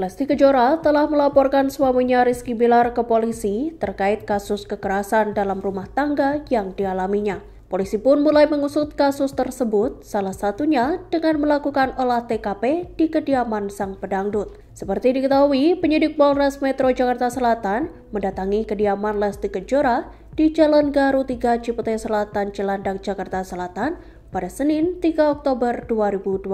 Lesti Kejora telah melaporkan suaminya Rizky Bilar ke polisi terkait kasus kekerasan dalam rumah tangga yang dialaminya. Polisi pun mulai mengusut kasus tersebut, salah satunya dengan melakukan olah TKP di kediaman sang pedangdut. Seperti diketahui, penyidik Polres Metro Jakarta Selatan mendatangi kediaman Lesti Kejora di Jalan Garu 3 Cipete Selatan, Cilandak, Jakarta Selatan pada Senin 3 Oktober 2022.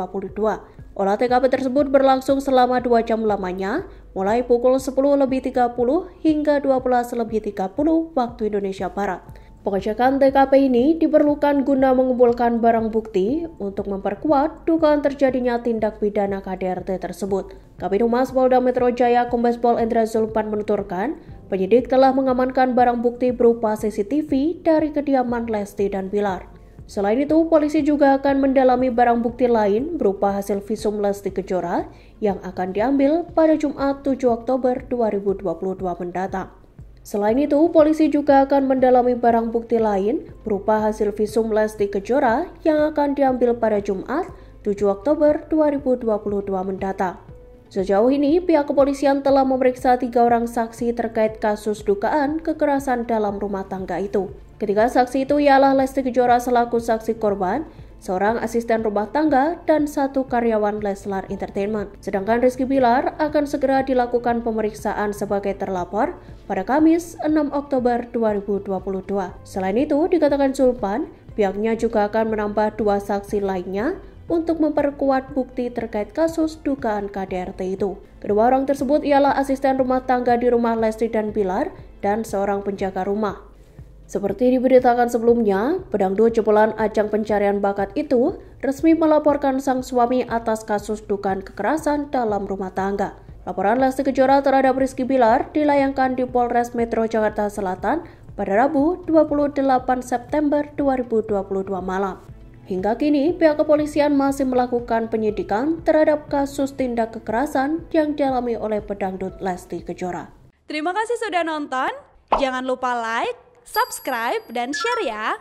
Olah TKP tersebut berlangsung selama 2 jam lamanya, mulai pukul 10 lebih 30 hingga 12 lebih 30 waktu Indonesia Barat. Pengecekan TKP ini diperlukan guna mengumpulkan barang bukti untuk memperkuat dugaan terjadinya tindak pidana KDRT tersebut. Kabin Humas Polda Metro Jaya Kombes Pol Endra Zulpan menuturkan, penyidik telah mengamankan barang bukti berupa CCTV dari kediaman Lesti dan Bilar. Selain itu, polisi juga akan mendalami barang bukti lain berupa hasil visum Lesti Kejora yang akan diambil pada Jumat 7 Oktober 2022 mendatang. Selain itu, polisi juga akan mendalami barang bukti lain berupa hasil visum Lesti Kejora yang akan diambil pada Jumat 7 Oktober 2022 mendatang. Sejauh ini, pihak kepolisian telah memeriksa tiga orang saksi terkait kasus dugaan kekerasan dalam rumah tangga itu. Ketiga saksi itu ialah Lesti Kejora selaku saksi korban, seorang asisten rumah tangga, dan satu karyawan Leslar Entertainment. Sedangkan Rizky Bilar akan segera dilakukan pemeriksaan sebagai terlapor pada Kamis 6 Oktober 2022. Selain itu, dikatakan sulpan pihaknya juga akan menambah dua saksi lainnya untuk memperkuat bukti terkait kasus dugaan KDRT itu. Kedua orang tersebut ialah asisten rumah tangga di rumah Lesti dan Bilar dan seorang penjaga rumah. Seperti diberitakan sebelumnya, pedangdut jebolan ajang pencarian bakat itu resmi melaporkan sang suami atas kasus dugaan kekerasan dalam rumah tangga. Laporan Lesti Kejora terhadap Rizky Bilar dilayangkan di Polres Metro Jakarta Selatan pada Rabu 28 September 2022 malam. Hingga kini, pihak kepolisian masih melakukan penyidikan terhadap kasus tindak kekerasan yang dialami oleh pedangdut Lesti Kejora. Terima kasih sudah nonton. Jangan lupa like, subscribe, dan share ya.